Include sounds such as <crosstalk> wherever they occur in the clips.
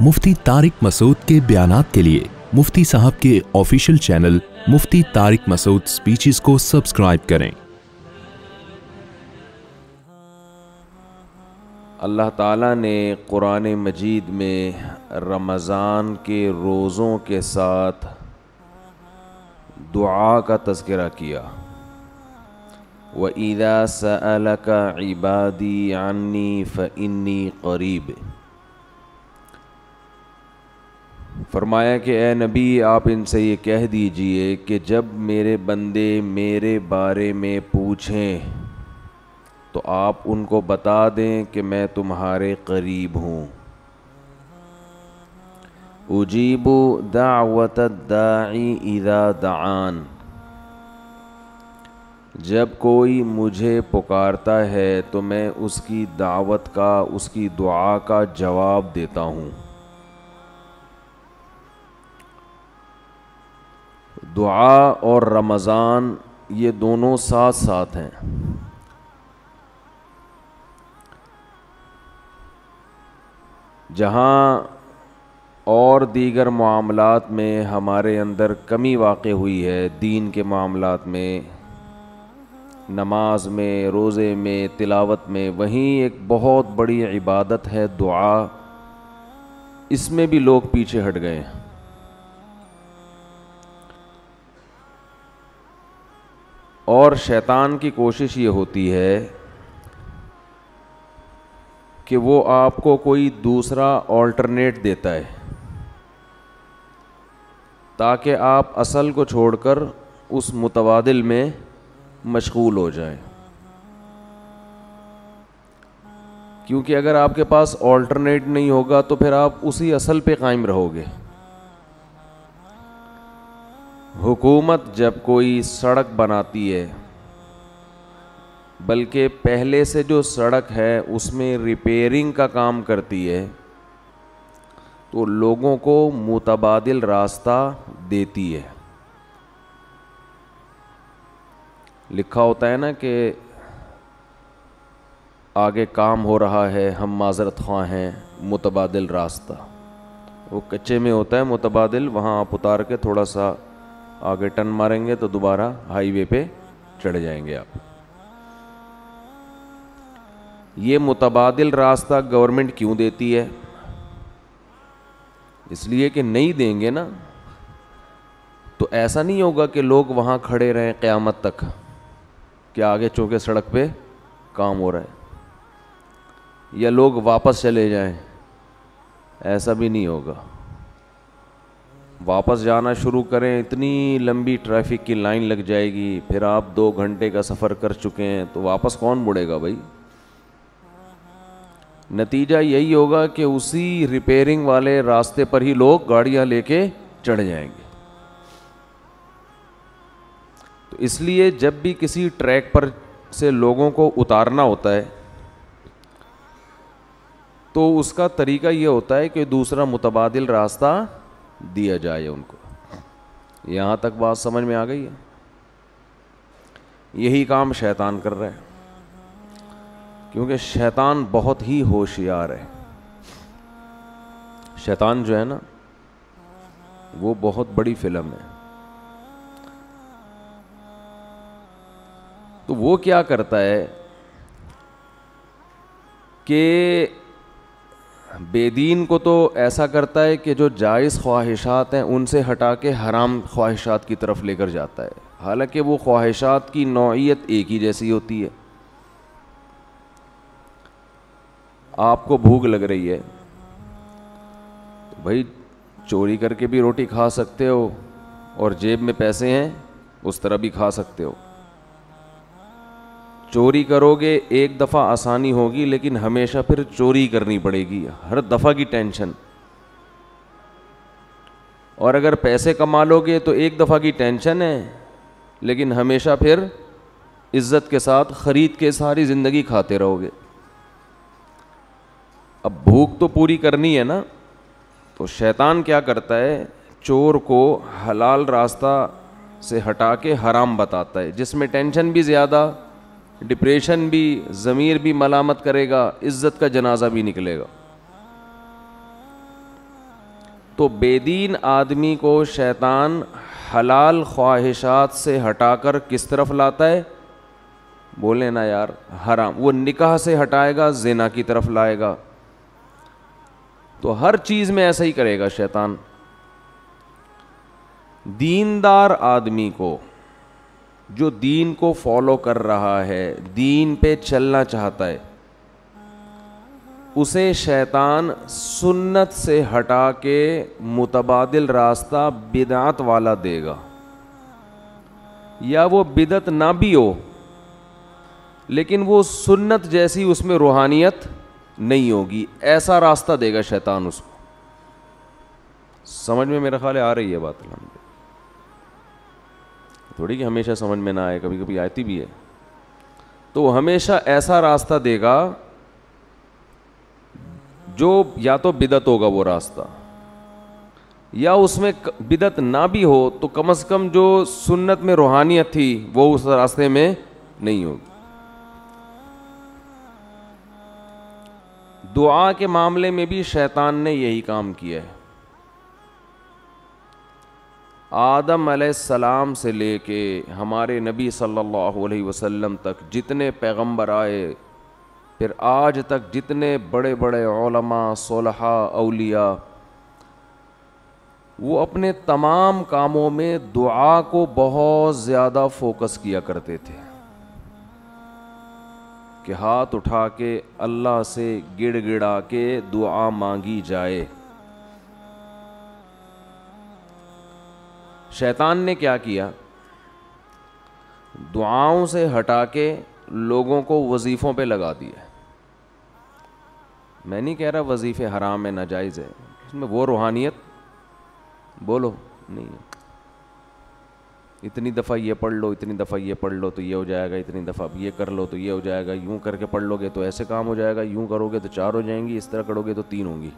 मुफ्ती तारिक मसूद के बयान के लिए मुफ्ती साहब के official channel Mufti Tariq Masood speeches को सब्सक्राइब करें अल्लाह ताला ने कुरान मजीद में रमज़ान के रोज़ों के साथ दुआ का तस्करा किया व ईदा इबादी आनी फ़ इन्नी करीब फरमाया कि ए नबी आप इनसे ये कह दीजिए कि जब मेरे बंदे मेरे बारे में पूछें तो आप उनको बता दें कि मैं तुम्हारे करीब हूँ उजीबु दावत दाई इदा दान जब कोई मुझे पुकारता है तो मैं उसकी दावत का उसकी दुआ का जवाब देता हूँ दुआ और रमज़ान ये दोनों साथ साथ हैं जहाँ और दीगर मामलात में हमारे अंदर कमी वाक़ हुई है दीन के मामलात में नमाज में रोज़े में तिलावत में वहीं एक बहुत बड़ी इबादत है दुआ इसमें भी लोग पीछे हट गए हैं और शैतान की कोशिश ये होती है कि वो आपको कोई दूसरा ऑल्टरनेट देता है ताकि आप असल को छोड़कर उस मुतवादिल में मशगूल हो जाएं क्योंकि अगर आपके पास ऑल्टरनेट नहीं होगा तो फिर आप उसी असल पे कायम रहोगे हुकूमत जब कोई सड़क बनाती है बल्कि पहले से जो सड़क है उसमें रिपेयरिंग का काम करती है तो लोगों को मुतबाद रास्ता देती है लिखा होता है ना कि आगे काम हो रहा है हम माजरत खां हैं मुतबाद रास्ता वो कच्चे में होता है मुतबाद वहाँ आप उतार के थोड़ा सा आगे टर्न मारेंगे तो दोबारा हाईवे पे चढ़ जाएंगे आप ये मुतबाद रास्ता गवर्नमेंट क्यों देती है इसलिए कि नहीं देंगे ना तो ऐसा नहीं होगा कि लोग वहाँ खड़े रहें क़्यामत तक कि आगे चौके सड़क पे काम हो रहा है या लोग वापस चले जाएं ऐसा भी नहीं होगा वापस जाना शुरू करें इतनी लंबी ट्रैफिक की लाइन लग जाएगी फिर आप दो घंटे का सफ़र कर चुके हैं तो वापस कौन मुड़ेगा भाई नतीजा यही होगा कि उसी रिपेयरिंग वाले रास्ते पर ही लोग गाड़ियां लेके चढ़ जाएंगे तो इसलिए जब भी किसी ट्रैक पर से लोगों को उतारना होता है तो उसका तरीका यह होता है कि दूसरा मुतबादिल रास्ता दिया जाए उनको यहाँ तक बात समझ में आ गई है यही काम शैतान कर रहा है क्योंकि शैतान बहुत ही होशियार है शैतान जो है ना वो बहुत बड़ी फिल्म है तो वो क्या करता है कि बेदीन को तो ऐसा करता है कि जो जायज़ ख्वाहिशात हैं उनसे हटा के हराम ख्वाहिशात की तरफ लेकर जाता है हालांकि वो ख्वाहिशात की नौीयत एक ही जैसी होती है आपको भूख लग रही है तो भाई चोरी करके भी रोटी खा सकते हो और जेब में पैसे हैं उस तरह भी खा सकते हो चोरी करोगे एक दफ़ा आसानी होगी लेकिन हमेशा फिर चोरी करनी पड़ेगी हर दफ़ा की टेंशन और अगर पैसे कमा लोगे तो एक दफ़ा की टेंशन है लेकिन हमेशा फिर इज्जत के साथ ख़रीद के सारी ज़िंदगी खाते रहोगे अब भूख तो पूरी करनी है ना तो शैतान क्या करता है चोर को हलाल रास्ता से हटा के हराम बताता है जिसमें टेंशन भी ज़्यादा डिप्रेशन भी ज़मीर भी मलामत करेगा इज्जत का जनाजा भी निकलेगा तो बेदीन आदमी को शैतान हलाल ख्वाहिशात से हटाकर किस तरफ लाता है बोले ना यार हराम वो निकाह से हटाएगा जेना की तरफ लाएगा तो हर चीज़ में ऐसा ही करेगा शैतान दीनदार आदमी को जो दीन को फॉलो कर रहा है दीन पे चलना चाहता है उसे शैतान सुन्नत से हटा के मुतबाद रास्ता बिदात वाला देगा या वो बिदत ना भी हो लेकिन वो सुन्नत जैसी उसमें रूहानियत नहीं होगी ऐसा रास्ता देगा शैतान उसको समझ में मेरा ख्याल आ रही है बात अलहमद थोड़ी कि हमेशा समझ में ना आए कभी कभी आती भी है तो हमेशा ऐसा रास्ता देगा जो या तो बिदत होगा वो रास्ता या उसमें बिदत ना भी हो तो कम से कम जो सुन्नत में रूहानियत थी वो उस रास्ते में नहीं होगी दुआ के मामले में भी शैतान ने यही काम किया है आदम सलाम से लेके हमारे नबी सल्लल्लाहु अलैहि वसल्लम तक जितने पैगंबर आए फिर आज तक जितने बड़े बड़े ओलमा सोलहा अलिया वो अपने तमाम कामों में दुआ को बहुत ज़्यादा फोकस किया करते थे कि हाथ उठा के अल्लाह से गिड़ गिड़ा के दुआ मांगी जाए शैतान ने क्या किया दुआओं से हटा के लोगों को वजीफ़ों पे लगा दिया मैं नहीं कह रहा वजीफ़े हराम है नाजायज़ है इसमें वो रूहानियत बोलो नहीं है इतनी दफ़ा ये पढ़ लो इतनी दफ़ा ये पढ़ लो तो ये हो जाएगा इतनी दफ़ा ये कर लो तो ये हो जाएगा यूं करके पढ़ लोगे तो ऐसे काम हो जाएगा यूं करोगे तो चार हो जाएंगी इस तरह करोगे तो तीन होंगी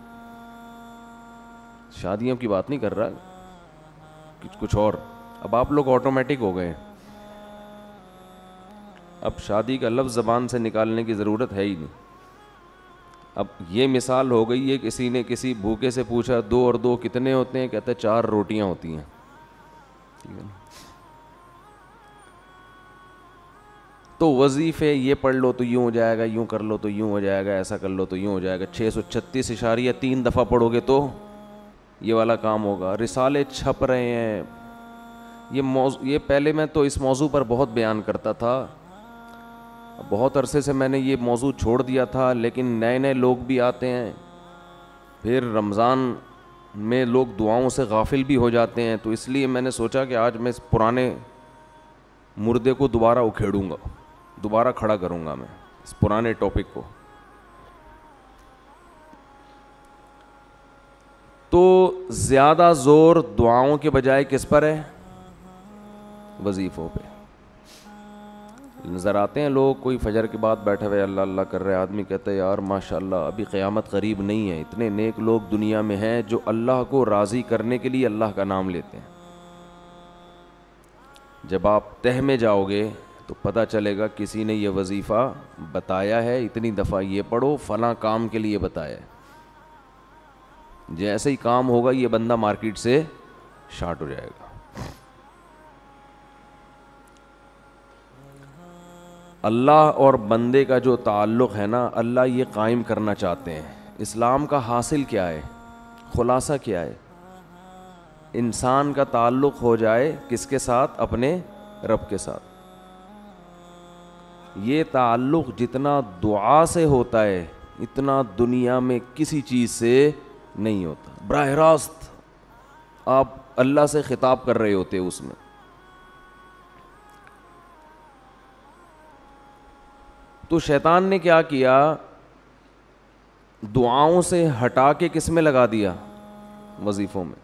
शादियों की बात नहीं कर रहा कुछ और अब आप लोग ऑटोमेटिक हो गए अब शादी का लफ्ज़ ज़बान से निकालने की ज़रूरत है ही नहीं अब ये मिसाल हो गई है किसी ने किसी भूखे से पूछा दो और दो कितने होते हैं कहते हैं चार रोटियां होती हैं ठीक है तो वजीफ़े ये पढ़ लो तो यूँ हो जाएगा यूँ कर लो तो यूँ हो जाएगा ऐसा कर लो तो यूँ हो जाएगा छः सौ छत्तीस इशारिया तीन दफ़ा पढ़ोगे तो ये वाला काम होगा रिसाले छप रहे हैं ये मौजू ये पहले मैं तो इस मौजू पर बहुत बयान करता था बहुत अरसे से मैंने ये मौजू छोड़ दिया था लेकिन नए नए लोग भी आते हैं फिर रमज़ान में लोग दुआओं से गाफिल भी हो जाते हैं तो इसलिए मैंने सोचा कि आज मैं इस पुराने मुर्दे को दोबारा उखेड़ूंगा दोबारा खड़ा करूंगा मैं इस पुराने टॉपिक को तो ज़्यादा ज़ोर दुआओं के बजाय किस पर है वजीफ़ों पे नज़र आते हैं लोग कोई फजर के बाद बैठे हुए अल्लाह अल्लाह कर रहे आदमी कहते हैं यार माशाल्लाह अभी क़यामत करीब नहीं है इतने नेक लोग दुनिया में हैं जो अल्लाह को राज़ी करने के लिए अल्लाह का नाम लेते हैं जब आप तह में जाओगे तो पता चलेगा किसी ने यह वजीफ़ा बताया है इतनी दफ़ा ये पढ़ो फ़लाँ काम के लिए बताया है जैसे ही काम होगा ये बंदा मार्केट से शार्ट हो जाएगा अल्लाह और बंदे का जो ताल्लुक़ है ना अल्लाह ये कायम करना चाहते हैं इस्लाम का हासिल क्या है खुलासा क्या है इंसान का ताल्लुक़ हो जाए किसके साथ अपने रब के साथ ये ताल्लुक़ जितना दुआ से होता है इतना दुनिया में किसी चीज़ से नहीं होता बरह रास्त आप अल्लाह से ख़िताब कर रहे होते उसमें तो शैतान ने क्या किया दुआओं से हटा के किस में लगा दिया वजीफ़ों में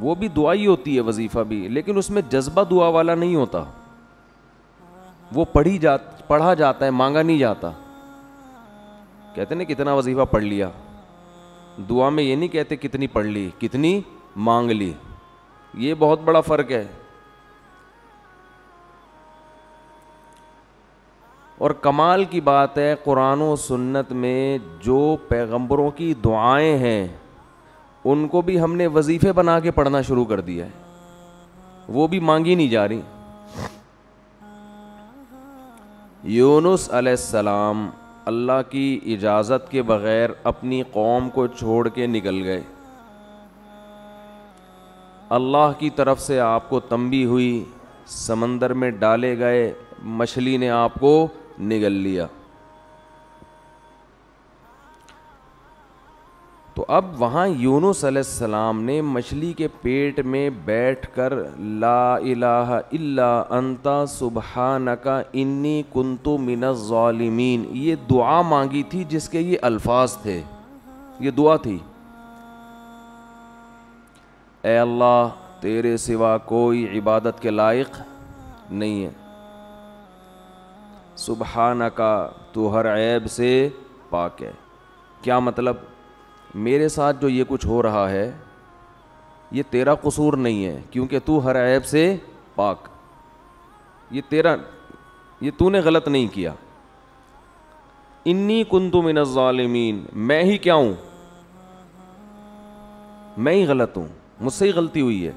वो भी दुआ ही होती है वजीफ़ा भी लेकिन उसमें जज्बा दुआ वाला नहीं होता वो पढ़ी जा पढ़ा जाता है मांगा नहीं जाता कहते ना कितना वजीफ़ा पढ़ लिया दुआ में ये नहीं कहते कितनी पढ़ ली कितनी मांग ली ये बहुत बड़ा फर्क है और कमाल की बात है कुरान और सुन्नत में जो पैगंबरों की दुआएं हैं उनको भी हमने वजीफ़े बना के पढ़ना शुरू कर दिया है वो भी मांगी नहीं जा रही यूनुस अलैहिस्सलाम अल्लाह की इजाज़त के बग़ैर अपनी कौम को छोड़ के निकल गए अल्लाह की तरफ से आपको तंबी हुई समंदर में डाले गए मछली ने आपको निगल लिया तो अब वहाँ यूनुस सलाम ने मछली के पेट में बैठकर ला इलाह इल्ला अंता सुबहानका इन्नी कुंतु मिन ालिमीन ये दुआ मांगी थी जिसके ये अल्फाज थे ये दुआ थी ए अल्लाह तेरे सिवा कोई इबादत के लायक नहीं है सुबहानका तू हर ऐब से पाक है क्या मतलब मेरे साथ जो ये कुछ हो रहा है ये तेरा कसूर नहीं है क्योंकि तू हर ऐब से पाक ये तेरा ये तूने गलत नहीं किया इन्नी कुंतु मिनज़ालिमीन मैं ही क्या हूं मैं ही गलत हूं मुझसे ही गलती हुई है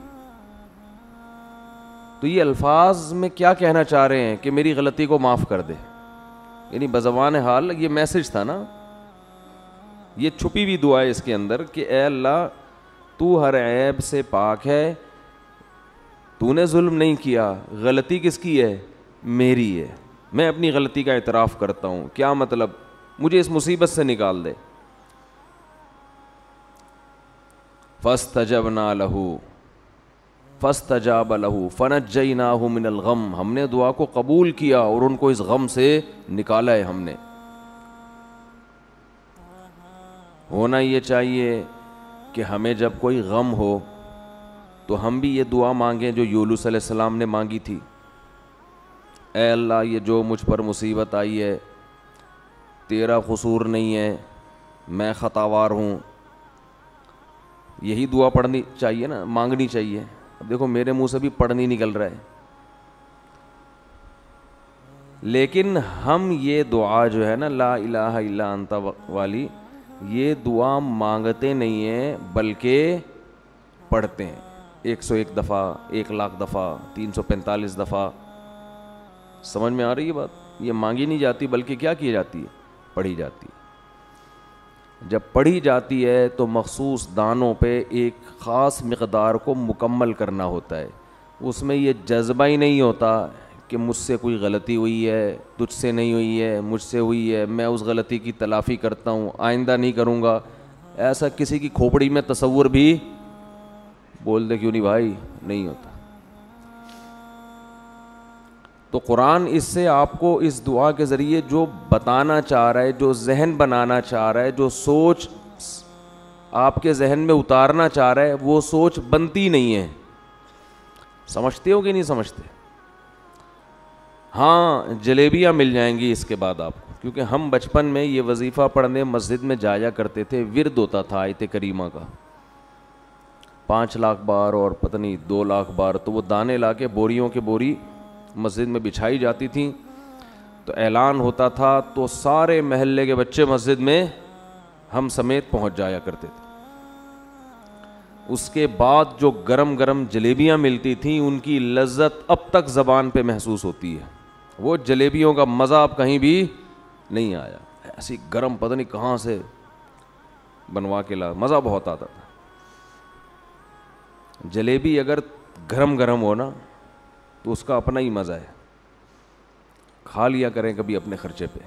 तो ये अल्फाज में क्या कहना चाह रहे हैं कि मेरी गलती को माफ़ कर दे यानी बजवान हाल ये मैसेज था ना ये छुपी हुई दुआ है इसके अंदर कि अल्लाह तू हर ऐब से पाक है तूने जुल्म नहीं किया गलती किसकी है मेरी है मैं अपनी गलती का इतराफ़ करता हूँ क्या मतलब मुझे इस मुसीबत से निकाल दे फस तजब ना लहू फस तजाब लहू फ़नत जई ना मिनल गम हमने दुआ को कबूल किया और उनको इस गम से निकाला है हमने होना ये चाहिए कि हमें जब कोई गम हो तो हम भी ये दुआ मांगें जो यूलूस सलाम ने मांगी थी ए अल्लाह ये जो मुझ पर मुसीबत आई है तेरा कसूर नहीं है मैं ख़तावार हूँ यही दुआ पढ़नी चाहिए ना मांगनी चाहिए अब देखो मेरे मुंह से भी पढ़नी निकल रहा है लेकिन हम ये दुआ जो है ना ला इलाहा इल्ला अंता वाली ये दुआ मांगते नहीं हैं बल्कि पढ़ते हैं 101 दफ़ा एक लाख दफ़ा 345 दफ़ा समझ में आ रही है बात ये मांगी नहीं जाती बल्कि क्या की जाती है पढ़ी जाती है जब पढ़ी जाती है तो मखसूस दानों पे एक ख़ास मकदार को मुकम्मल करना होता है उसमें ये जज्बा ही नहीं होता कि मुझसे कोई गलती हुई है तुझसे नहीं हुई है मुझसे हुई है मैं उस गलती की तलाफ़ी करता हूँ आइंदा नहीं करूँगा ऐसा किसी की खोपड़ी में तस्वुर भी बोल दे क्यों नहीं भाई नहीं होता तो कुरान इससे आपको इस दुआ के ज़रिए जो बताना चाह रहा है जो जहन बनाना चाह रहा है जो सोच आपके जहन में उतारना चाह रहा है वो सोच बनती नहीं है समझते हो कि नहीं समझते हाँ जलेबियाँ मिल जाएंगी इसके बाद आपको क्योंकि हम बचपन में ये वजीफ़ा पढ़ने मस्जिद में जाया करते थे विरद होता था आयत करीमा का पाँच लाख बार और पता नहीं दो लाख बार तो वो दाने ला के बोरियों के बोरी मस्जिद में बिछाई जाती थी तो ऐलान होता था तो सारे महल्ले के बच्चे मस्जिद में हम समेत पहुँच जाया करते थे उसके बाद जो गरम गरम जलेबियाँ मिलती थीं उनकी लज्जत अब तक ज़बान पे महसूस होती है वो जलेबियों का मज़ा आप कहीं भी नहीं आया ऐसी गर्म पता नहीं कहाँ से बनवा के ला मज़ा बहुत आता था जलेबी अगर गरम गरम हो ना तो उसका अपना ही मज़ा है खा लिया करें कभी अपने खर्चे पे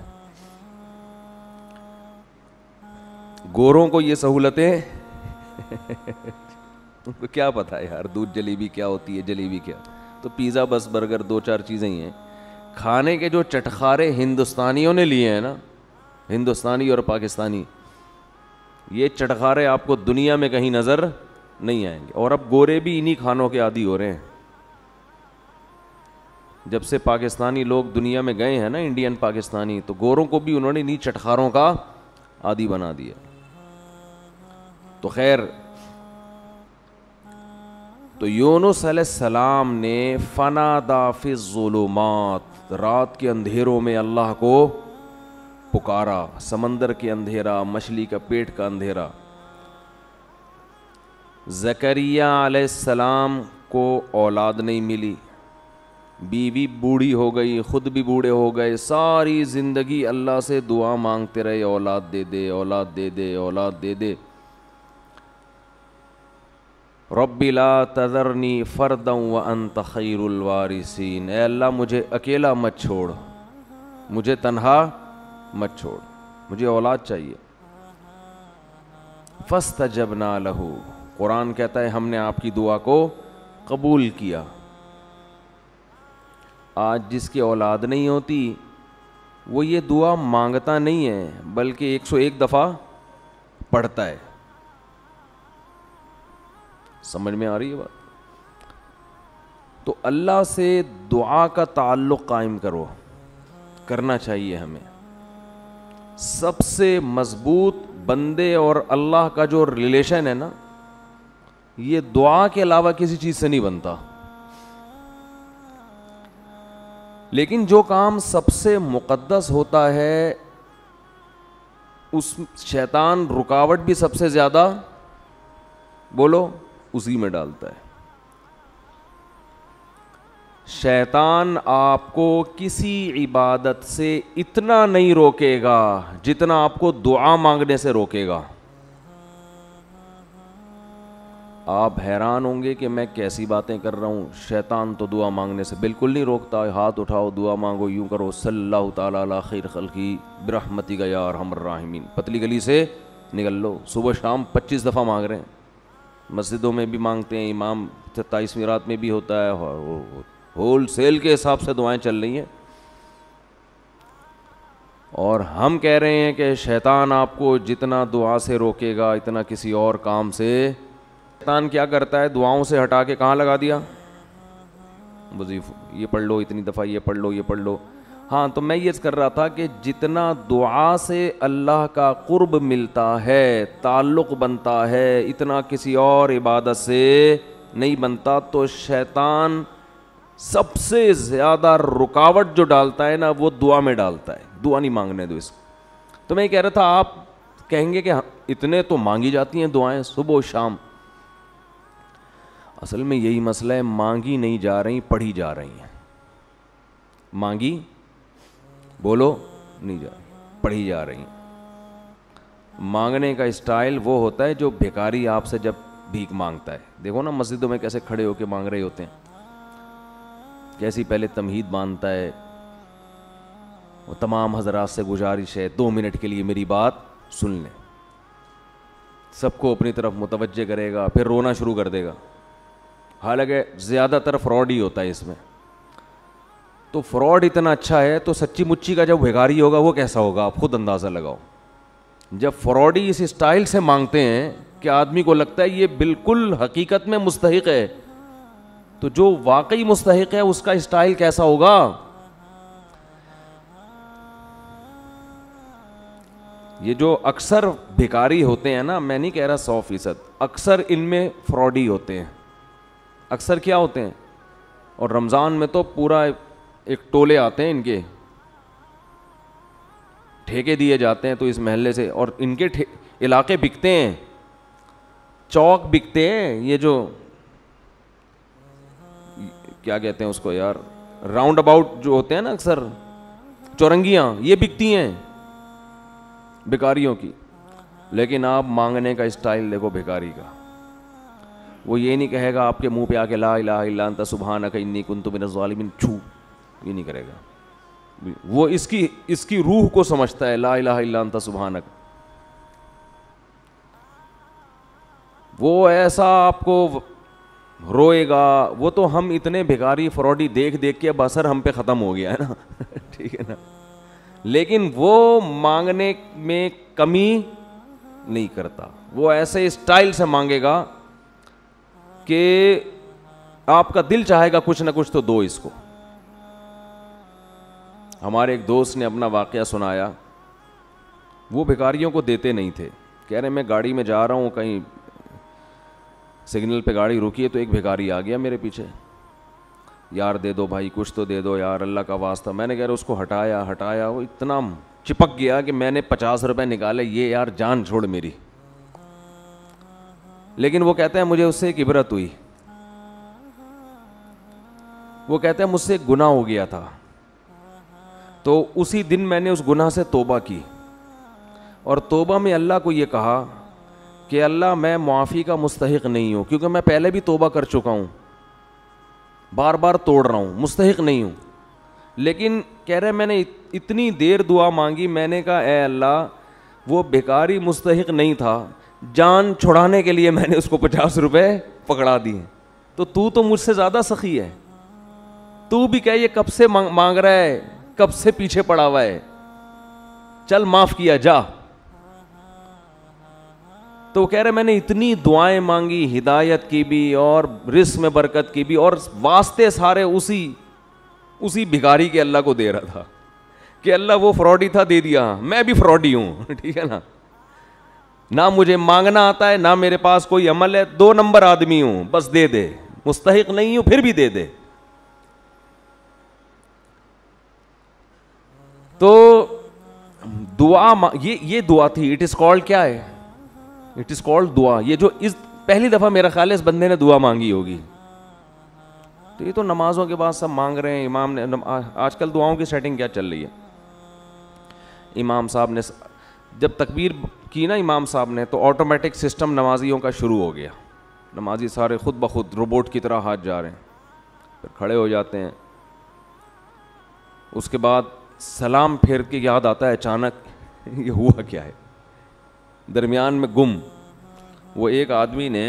गोरों को ये सहूलतें उनको <laughs> तो क्या पता है यार दूध जलेबी क्या होती है जलेबी क्या तो पिज़्ज़ा बस बर्गर दो चार चीज़ें ही हैं खाने के जो चटखारे हिंदुस्तानियों ने लिए हैं ना हिंदुस्तानी और पाकिस्तानी ये चटखारे आपको दुनिया में कहीं नज़र नहीं आएंगे और अब गोरे भी इन्हीं खानों के आदि हो रहे हैं जब से पाकिस्तानी लोग दुनिया में गए हैं ना इंडियन पाकिस्तानी तो गोरों को भी उन्होंने इन्हीं चटखारों का आदि बना दिया तो खैर तो यूनुस सलाम ने फ़ना दाफिज़ुलुमात रात के अंधेरों में अल्लाह को पुकारा समंदर के अंधेरा मछली का पेट का अंधेरा जकरिया को औलाद नहीं मिली बीवी बूढ़ी हो गई ख़ुद भी बूढ़े हो गए सारी ज़िंदगी अल्लाह से दुआ मांगते रहे औलाद दे दे औलाद दे दे औलाद दे दे रब्बिला तजरनी फ़रदम व अन खैरवारिसन अल्लाह मुझे अकेला मत छोड़ मुझे तनहा मत छोड़ मुझे औलाद चाहिए फस्त ना लहू कुरान कहता है हमने आपकी दुआ को कबूल किया आज जिसकी औलाद नहीं होती वो ये दुआ मांगता नहीं है बल्कि 101 दफ़ा पढ़ता है समझ में आ रही है बात तो अल्लाह से दुआ का ताल्लुक़ कायम करो करना चाहिए हमें सबसे मजबूत बंदे और अल्लाह का जो रिलेशन है ना ये दुआ के अलावा किसी चीज़ से नहीं बनता लेकिन जो काम सबसे मुकद्दस होता है उस शैतान रुकावट भी सबसे ज़्यादा बोलो उसी में डालता है शैतान आपको किसी इबादत से इतना नहीं रोकेगा जितना आपको दुआ मांगने से रोकेगा आप हैरान होंगे कि मैं कैसी बातें कर रहा हूं शैतान तो दुआ मांगने से बिल्कुल नहीं रोकता हाथ उठाओ दुआ मांगो यूं करो सल्लल्लाहु ताला खैर खलकी ब्रहमती गया और हम पतली गली से निकल लो सुबह शाम 25 दफ़ा मांग रहे हैं मस्जिदों में भी मांगते हैं इमाम सत्ताईसवीं रात में भी होता है और होल सेल के हिसाब से दुआएं चल रही हैं और हम कह रहे हैं कि शैतान आपको जितना दुआ से रोकेगा इतना किसी और काम से शैतान क्या करता है दुआओं से हटा के कहाँ लगा दिया वजीफ ये पढ़ लो इतनी दफ़ा ये पढ़ लो ये पढ़ लो हाँ तो मैं ये कर रहा था कि जितना दुआ से अल्लाह का कुर्ब मिलता है ताल्लुक़ बनता है इतना किसी और इबादत से नहीं बनता तो शैतान सबसे ज़्यादा रुकावट जो डालता है ना वो दुआ में डालता है दुआ नहीं मांगने दो इसको तो मैं कह रहा था आप कहेंगे कि हाँ, इतने तो मांगी जाती हैं दुआएं सुबह शाम असल में यही मसला है मांगी नहीं जा रही पढ़ी जा रही हैं मांगी बोलो नहीं जा रही पढ़ी जा रही मांगने का स्टाइल वो होता है जो भिकारी आपसे जब भीख मांगता है देखो ना मस्जिदों में कैसे खड़े होकर मांग रहे होते हैं कैसी पहले तमहीद मानता है वो तमाम हजरात से गुजारिश है दो मिनट के लिए मेरी बात सुन लें सबको अपनी तरफ मुतवजह करेगा फिर रोना शुरू कर देगा हालांकि ज़्यादातर फ्रॉड ही होता है इसमें तो फ्रॉड इतना अच्छा है तो सच्ची मुच्ची का जब भिगारी होगा वो कैसा होगा आप खुद अंदाज़ा लगाओ जब फ्रॉडी इस स्टाइल से मांगते हैं कि आदमी को लगता है ये बिल्कुल हकीकत में मुस्तक है तो जो वाकई मुस्तक है उसका स्टाइल कैसा होगा ये जो अक्सर भिकारी होते हैं ना मैं नहीं कह रहा सौ फीसद अक्सर इनमें फ्रॉडी होते हैं अक्सर क्या होते हैं और रमज़ान में तो पूरा एक टोले आते हैं इनके ठेके दिए जाते हैं तो इस महल्ले से और इनके इलाके बिकते हैं चौक बिकते हैं ये जो क्या कहते हैं उसको यार राउंड अबाउट जो होते हैं ना अक्सर चौरंगियाँ ये बिकती हैं भिकारियों की लेकिन आप मांगने का स्टाइल देखो भिकारी का वो ये नहीं कहेगा आपके मुंह पे आके ला इला सुबह अंत सुबहाना छू ये नहीं करेगा वो इसकी इसकी रूह को समझता है ला इलाहा इल्ला अंता सुबहानक वो ऐसा आपको रोएगा वो तो हम इतने भिखारी फ्रॉडी देख देख के अब असर हम पे ख़त्म हो गया है ना <laughs> ठीक है ना लेकिन वो मांगने में कमी नहीं करता वो ऐसे स्टाइल से मांगेगा कि आपका दिल चाहेगा कुछ ना कुछ तो दो इसको हमारे एक दोस्त ने अपना वाक़ सुनाया वो भिखारियों को देते नहीं थे कह रहे मैं गाड़ी में जा रहा हूँ कहीं सिग्नल पे गाड़ी रुकी है तो एक भिखारी आ गया मेरे पीछे यार दे दो भाई कुछ तो दे दो यार अल्लाह का वास्ता मैंने कह रहा उसको हटाया हटाया वो इतना चिपक गया कि मैंने पचास रुपये निकाले ये यार जान छोड़ मेरी लेकिन वो कहते हैं मुझे उससे एक इबरत हुई वो कहते हैं मुझसे एक गुना हो गया था तो उसी दिन मैंने उस गुनाह से तोबा की और तोबा में अल्लाह को ये कहा कि अल्लाह मैं मुआफ़ी का मुस्तक नहीं हूँ क्योंकि मैं पहले भी तोबा कर चुका हूँ बार बार तोड़ रहा हूँ मुस्तक नहीं हूँ लेकिन कह रहे मैंने इतनी देर दुआ मांगी मैंने कहा ए अल्लाह वो बेकारी मुस्तक नहीं था जान छुड़ाने के लिए मैंने उसको पचास रुपये पकड़ा दिए तो तू तो मुझसे ज़्यादा सखी है तू भी कह ये कब से मांग रहा है कब से पीछे पड़ा हुआ है चल माफ किया जा तो कह रहे मैंने इतनी दुआएं मांगी हिदायत की भी और रिस में बरकत की भी और वास्ते सारे उसी उसी भिखारी के अल्लाह को दे रहा था कि अल्लाह वो फ्रॉडी था दे दिया मैं भी फ्रॉडी हूं <laughs> ठीक है ना ना मुझे मांगना आता है ना मेरे पास कोई अमल है दो नंबर आदमी हूं बस दे दे मुस्तक नहीं हूं फिर भी दे दे तो दुआ ये ये दुआ थी इट इज कॉल्ड क्या है इट इज कॉल्ड दुआ ये जो इस पहली दफा मेरा ख्याल है इस बंदे ने दुआ मांगी होगी तो ये तो नमाजों के बाद सब मांग रहे हैं इमाम ने आजकल दुआओं की सेटिंग क्या चल रही है इमाम साहब ने जब तकबीर की ना इमाम साहब ने तो ऑटोमेटिक सिस्टम नमाजियों का शुरू हो गया नमाजी सारे खुद ब खुद रोबोट की तरह हाथ जा रहे हैं फिर खड़े हो जाते हैं उसके बाद सलाम फेर के याद आता है अचानक <laughs> ये हुआ क्या है दरमियान में गुम वो एक आदमी ने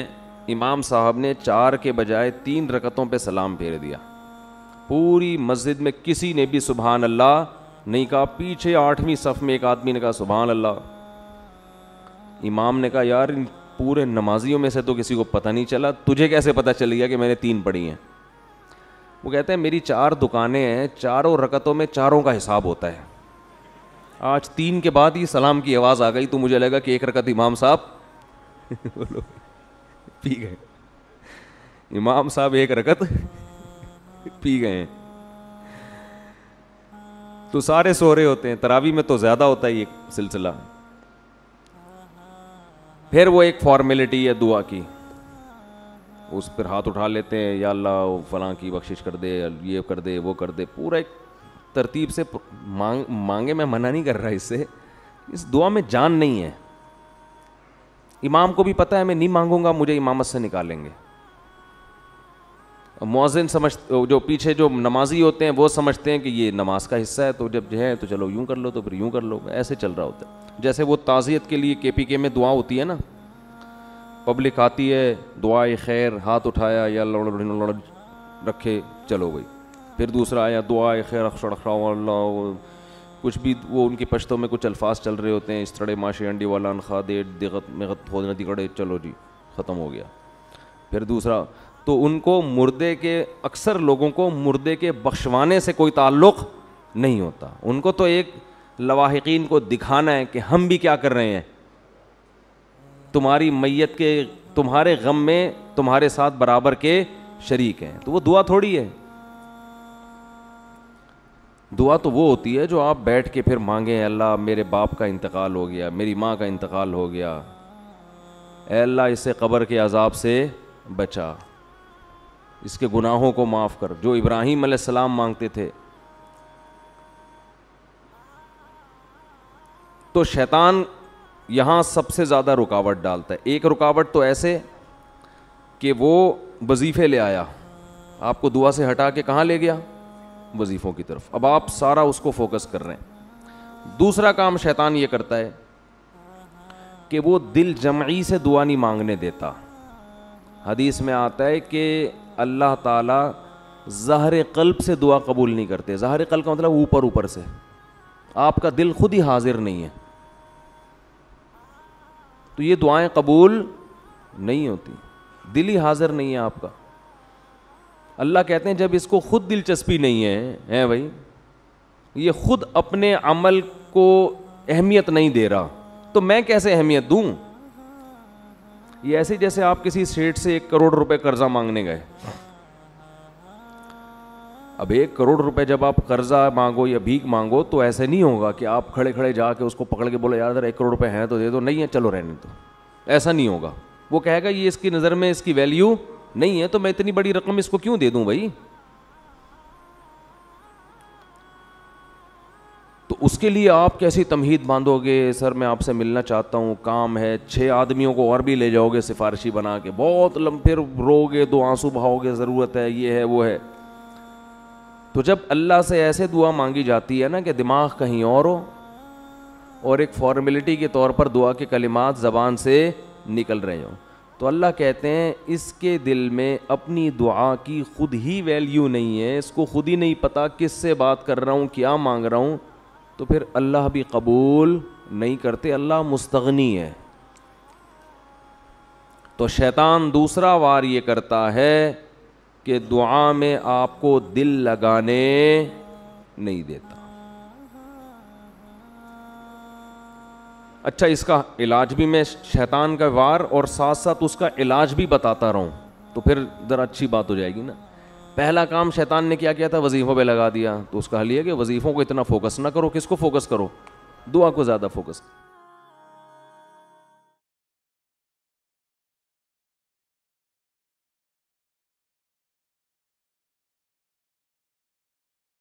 इमाम साहब ने चार के बजाय तीन रकतों पे सलाम फेर दिया पूरी मस्जिद में किसी ने भी सुबहान अल्लाह नहीं कहा पीछे आठवीं सफ़ में एक आदमी ने कहा सुबहान अल्लाह इमाम ने कहा यार पूरे नमाजियों में से तो किसी को पता नहीं चला तुझे कैसे पता चल गया कि मैंने तीन पढ़ी हैं वो कहते हैं मेरी चार दुकानें हैं चारों रकतों में चारों का हिसाब होता है आज तीन के बाद ही सलाम की आवाज़ आ गई तो मुझे लगा कि एक रकत इमाम साहब <laughs> बोलो पी गए इमाम साहब एक रकत <laughs> पी गए तो सारे सो रहे होते हैं तरावी में तो ज़्यादा होता है ये सिलसिला फिर वो एक फॉर्मेलिटी है दुआ की उस पर हाथ उठा लेते हैं या अल्लाह फलां की बख्शिश कर दे ये कर दे वो कर दे पूरा एक तरतीब से मांग मांगे मैं मना नहीं कर रहा इससे इस दुआ में जान नहीं है इमाम को भी पता है मैं नहीं मांगूंगा मुझे इमामत से निकालेंगे मौजिन समझ जो पीछे जो नमाजी होते हैं वो समझते हैं कि ये नमाज का हिस्सा है तो जब जो है तो चलो यूं कर लो तो फिर यूँ कर लो ऐसे चल रहा होता है जैसे वो ताज़ियत के लिए के पी के में दुआ होती है ना पब्लिक आती है दुआए खैर हाथ उठाया या लड़ लड़ रखे चलो भाई फिर दूसरा आया दुआए खैर अक्षर कुछ भी वो उनकी पश्तों में कुछ अल्फाज चल रहे होते हैं इस तड़े माशे अंडी वाला अनखा दे दिगत मगत खोदना दिगड़े चलो जी ख़त्म हो गया फिर दूसरा तो उनको मुर्दे के अक्सर लोगों को मुर्दे के बख्शवाने से कोई ताल्लुक़ नहीं होता उनको तो एक लवाहिकीन को दिखाना है कि हम भी क्या कर रहे हैं तुम्हारी मैयत के तुम्हारे गम में तुम्हारे साथ बराबर के शरीक हैं तो वो दुआ थोड़ी है दुआ तो वो होती है जो आप बैठ के फिर मांगे अल्लाह मेरे बाप का इंतकाल हो गया मेरी माँ का इंतकाल हो गया अल्लाह इसे कब्र के अजाब से बचा इसके गुनाहों को माफ़ कर जो इब्राहिम सलाम मांगते थे तो शैतान यहाँ सबसे ज़्यादा रुकावट डालता है एक रुकावट तो ऐसे कि वो वजीफ़े ले आया आपको दुआ से हटा के कहाँ ले गया वजीफ़ों की तरफ अब आप सारा उसको फोकस कर रहे हैं दूसरा काम शैतान ये करता है कि वो दिल जमाई से दुआ नहीं मांगने देता हदीस में आता है कि अल्लाह ताला ज़ाहर कल्ब से दुआ कबूल नहीं करते ज़ाहर कल्ब का मतलब ऊपर ऊपर से आपका दिल खुद ही हाजिर नहीं है तो ये दुआएं कबूल नहीं होती दिल ही हाजिर नहीं है आपका अल्लाह कहते हैं जब इसको खुद दिलचस्पी नहीं है हैं भाई ये खुद अपने अमल को अहमियत नहीं दे रहा तो मैं कैसे अहमियत दूं ये ऐसे जैसे आप किसी सेठ से एक करोड़ रुपए कर्जा मांगने गए अब एक करोड़ रुपए जब आप कर्जा मांगो या भीख मांगो तो ऐसे नहीं होगा कि आप खड़े खड़े जाके उसको पकड़ के बोले यार अगर एक करोड़ रुपए हैं तो दे दो नहीं है चलो रहने दो ऐसा नहीं होगा वो कहेगा ये इसकी नज़र में इसकी वैल्यू नहीं है तो मैं इतनी बड़ी रकम इसको क्यों दे दूँ भाई तो उसके लिए आप कैसी तमहीद बांधोगे सर मैं आपसे मिलना चाहता हूँ काम है छः आदमियों को और भी ले जाओगे सिफारशी बना के बहुत लम फिर रोगे दो आंसू बहाओगे ज़रूरत है ये है वो है तो जब अल्लाह से ऐसे दुआ मांगी जाती है ना कि दिमाग कहीं और हो और एक फॉर्मेलिटी के तौर पर दुआ के कलिमात ज़बान से निकल रहे हों तो अल्लाह कहते हैं इसके दिल में अपनी दुआ की खुद ही वैल्यू नहीं है इसको खुद ही नहीं पता किस से बात कर रहा हूँ क्या मांग रहा हूँ तो फिर अल्लाह भी कबूल नहीं करते अल्लाह मुस्तगनी है तो शैतान दूसरा वार ये करता है कि दुआ में आपको दिल लगाने नहीं देता अच्छा इसका इलाज भी मैं शैतान का वार और साथ साथ उसका इलाज भी बताता रहूं तो फिर ज़रा अच्छी बात हो जाएगी ना पहला काम शैतान ने क्या किया था वजीफ़ों पे लगा दिया तो उसका हल यह कि वजीफ़ों को इतना फोकस ना करो किसको फोकस करो दुआ को ज़्यादा फोकस करो